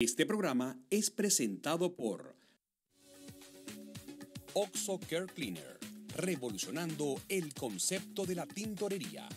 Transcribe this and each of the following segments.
Este programa es presentado por Oxo Care Cleaner, revolucionando el concepto de la tintorería.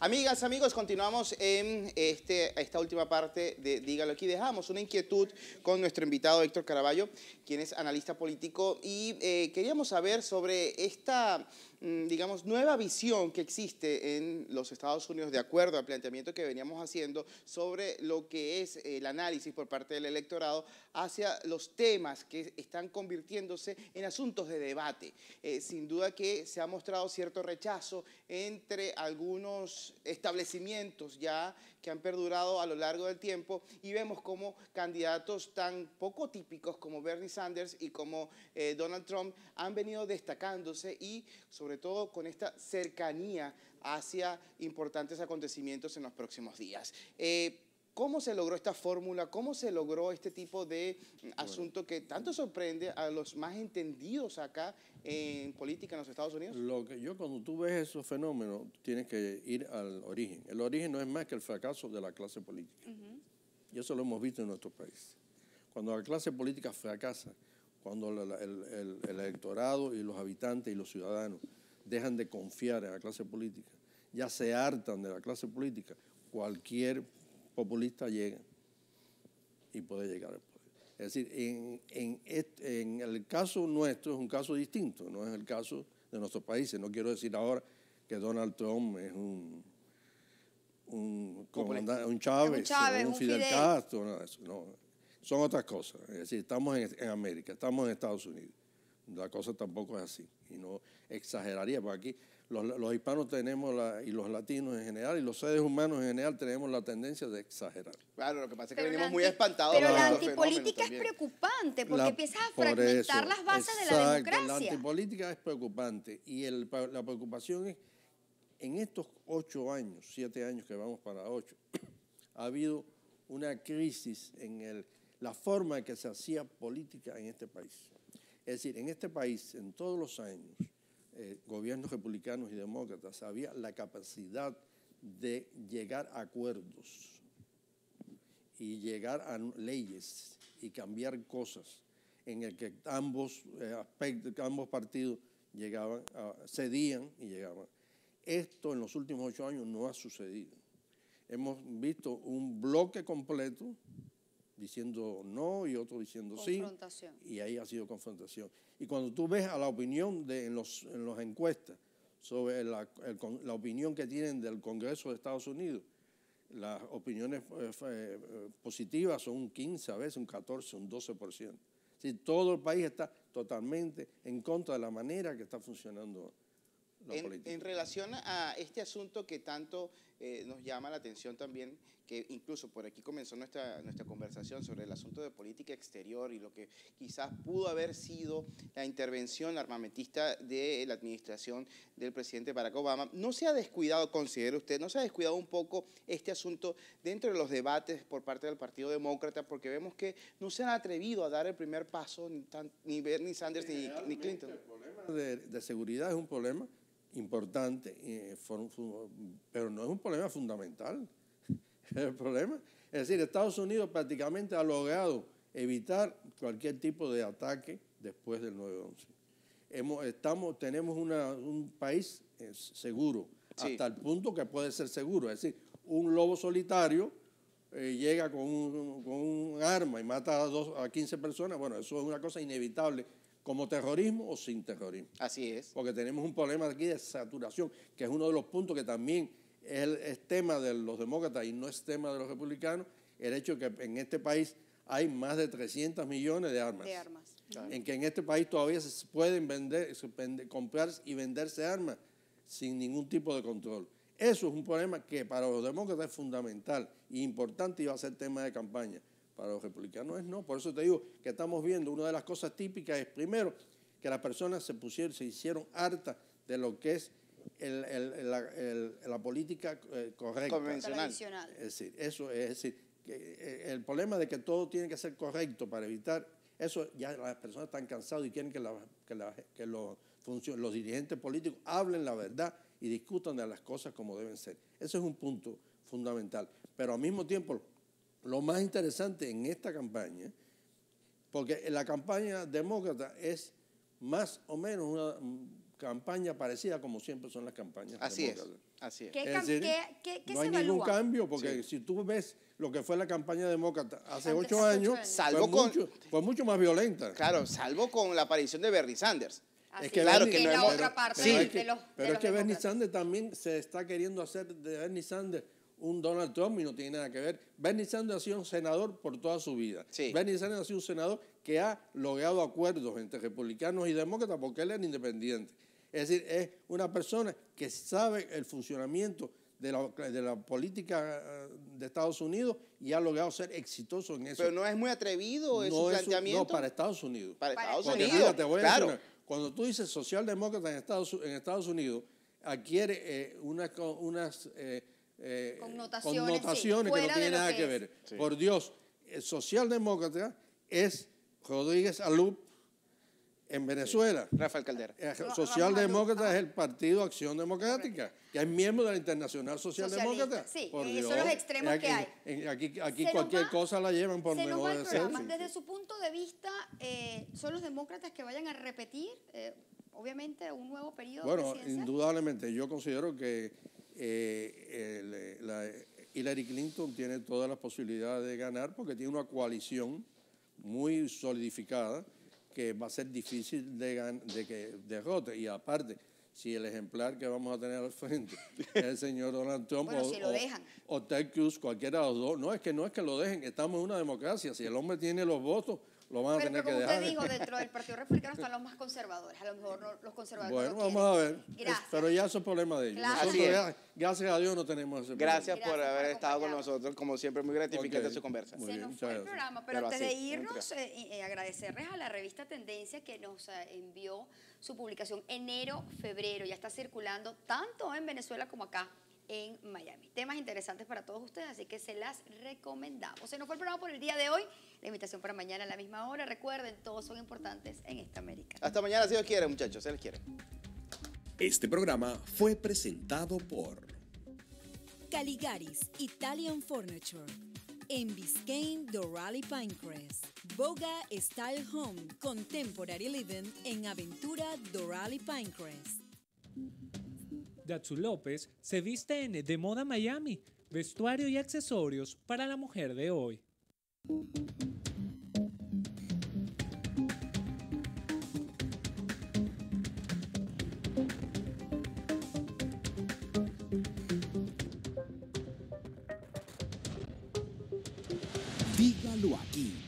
Amigas, amigos, continuamos en este, esta última parte de Dígalo aquí. Dejamos una inquietud con nuestro invitado Héctor Caraballo, quien es analista político, y eh, queríamos saber sobre esta Mm, digamos, nueva visión que existe en los Estados Unidos, de acuerdo al planteamiento que veníamos haciendo sobre lo que es el análisis por parte del electorado hacia los temas que están convirtiéndose en asuntos de debate. Eh, sin duda que se ha mostrado cierto rechazo entre algunos establecimientos ya han perdurado a lo largo del tiempo y vemos cómo candidatos tan poco típicos como Bernie Sanders y como eh, Donald Trump han venido destacándose y sobre todo con esta cercanía hacia importantes acontecimientos en los próximos días. Eh, ¿Cómo se logró esta fórmula? ¿Cómo se logró este tipo de asunto que tanto sorprende a los más entendidos acá en política en los Estados Unidos? Lo que yo cuando tú ves esos fenómenos, tienes que ir al origen. El origen no es más que el fracaso de la clase política. Y eso lo hemos visto en nuestro país. Cuando la clase política fracasa, cuando el, el electorado y los habitantes y los ciudadanos dejan de confiar en la clase política, ya se hartan de la clase política, cualquier Populista llega y puede llegar al poder. Es decir, en, en, el caso nuestro es un caso distinto, no es el caso de nuestros países. No quiero decir ahora que Donald Trump es un, un, un Chávez, un, Fidel, Castro, nada de eso. son otras cosas. Es decir, estamos en, en, América, estamos en Estados Unidos. La cosa tampoco es así. Y no exageraría, porque aquí los, hispanos tenemos, la, y los latinos en general, y los seres humanos en general tenemos la tendencia de exagerar. Claro, lo que pasa es que venimos muy espantados. Pero la antipolítica es preocupante, porque empiezas a fragmentar las bases de la democracia. La antipolítica es preocupante, y la preocupación es, en estos ocho años, siete años que vamos para ocho, ha habido una crisis en la forma en que se hacía política en este país. Es decir, en este país, en todos los años, eh, gobiernos republicanos y demócratas, había la capacidad de llegar a acuerdos y llegar a leyes y cambiar cosas en el que ambos eh, ambos partidos llegaban, cedían y llegaban. Esto en los últimos ocho años no ha sucedido. Hemos visto un bloque completo diciendo no y otro diciendo sí. Y ahí ha sido confrontación. Y cuando tú ves a la opinión de, en, los, en las encuestas sobre la, opinión que tienen del Congreso de Estados Unidos, las opiniones eh, eh, positivas son un 15 a veces, un 14, un 12%. Si todo el país está totalmente en contra de la manera que está funcionando en, relación a este asunto que tanto eh, nos llama la atención también, que incluso por aquí comenzó nuestra, nuestra conversación sobre el asunto de política exterior y lo que quizás pudo haber sido la intervención armamentista de la administración del presidente Barack Obama, ¿no se ha descuidado, considera usted, no se ha descuidado un poco este asunto dentro de los debates por parte del Partido Demócrata? Porque vemos que no se han atrevido a dar el primer paso ni, Bernie Sanders ni, Clinton. El problema de seguridad es un problema importante, eh, pero no es un problema fundamental. El problema, es decir, Estados Unidos prácticamente ha logrado evitar cualquier tipo de ataque después del 9-11. tenemos un país eh, seguro, hasta el punto que puede ser seguro. Es decir, un lobo solitario eh, llega con un, arma y mata a 15 personas, bueno, eso es una cosa inevitable como terrorismo o sin terrorismo. Así es. Porque tenemos un problema aquí de saturación, que es uno de los puntos que también es, el, tema de los demócratas y no es tema de los republicanos, el hecho de que en este país hay más de 300 millones de armas. De armas. En que en este país todavía se pueden vender, comprar y venderse armas sin ningún tipo de control. Eso es un problema que para los demócratas es fundamental e importante y va a ser tema de campaña. Para los republicanos es no. Por eso te digo que estamos viendo, una de las cosas típicas es, primero, que las personas se pusieron, se hicieron harta de lo que es la, política eh, correcta. Convencional. Es decir, eso es decir, eh, el problema de que todo tiene que ser correcto para evitar eso, ya las personas están cansadas y quieren que, los, los dirigentes políticos hablen la verdad y discutan de las cosas como deben ser. Ese es un punto fundamental. Pero al mismo tiempo, lo más interesante en esta campaña, porque la campaña demócrata es más o menos una campaña parecida como siempre son las campañas así Es, así es. ¿Qué, no hay ningún cambio, porque si tú ves lo que fue la campaña demócrata hace ocho años, fue, mucho, más violenta. Claro, salvo con la aparición de Bernie Sanders. es que claro la otra parte de los Pero es que Bernie Sanders también se está queriendo hacer de Bernie Sanders un Donald Trump y no tiene nada que ver. Bernie Sanders ha sido un senador por toda su vida. Bernie Sanders ha sido un senador que ha logrado acuerdos entre republicanos y demócratas porque él era independiente. Es decir, es una persona que sabe el funcionamiento de la, política eh, de Estados Unidos y ha logrado ser exitoso en eso. Pero no es muy atrevido ese planteamiento. no, para Estados Unidos. Para Estados Unidos. te voy a cuando tú dices socialdemócrata en Estados, Unidos, adquiere eh, unas... Eh, eh, Con connotaciones, que no tiene nada que, ver. Por Dios, el socialdemócrata es Rodríguez Alup en Venezuela. Rafael Caldera. Eh, socialdemócrata es el Partido Acción Democrática, que es miembro de la Internacional Socialdemócrata. Sí, por son los extremos eh, que hay. Aquí, cualquier cosa la llevan por mejor de Desde su punto de vista, ¿son los demócratas que vayan a repetir, obviamente, un nuevo periodo Bueno, indudablemente. Yo considero que eh, eh la, Hillary Clinton tiene todas las posibilidades de ganar porque tiene una coalición muy solidificada que va a ser difícil de, de que derrote. Y aparte, si el ejemplar que vamos a tener al frente es el señor Donald Trump o, o Ted Cruz, cualquiera de los dos, no es que no es que lo dejen, estamos en una democracia. Si el hombre tiene los votos, lo van a tener que que Pero como te dijo, dentro del Partido Republicano están los más conservadores. A lo mejor los conservadores. Bueno, vamos a ver. Pero ya eso es problema de ellos. Claro. gracias a Dios no tenemos ese problema. Gracias, por haber estado con nosotros. Como siempre, muy gratificante su conversa. Muy bien, nos fue gracias. el programa, pero, antes de irnos, eh, eh, agradecerles a la revista Tendencia que nos eh, envió su publicación enero-febrero. Ya está circulando tanto en Venezuela como acá en Miami. Temas interesantes para todos ustedes, así que se las recomendamos. Se nos fue el programa por el día de hoy. La invitación para mañana a la misma hora. Recuerden, todos son importantes en esta América. Hasta mañana, si Dios quiere, muchachos. Se les quiere. Este programa fue presentado por Caligaris Italian Furniture. En Biscayne, Dorali Pinecrest. Boga Style Home Contemporary Living en Aventura, Dorali Pinecrest. Datsu López se viste en De Moda Miami, vestuario y accesorios para la mujer de hoy. Dígalo aquí.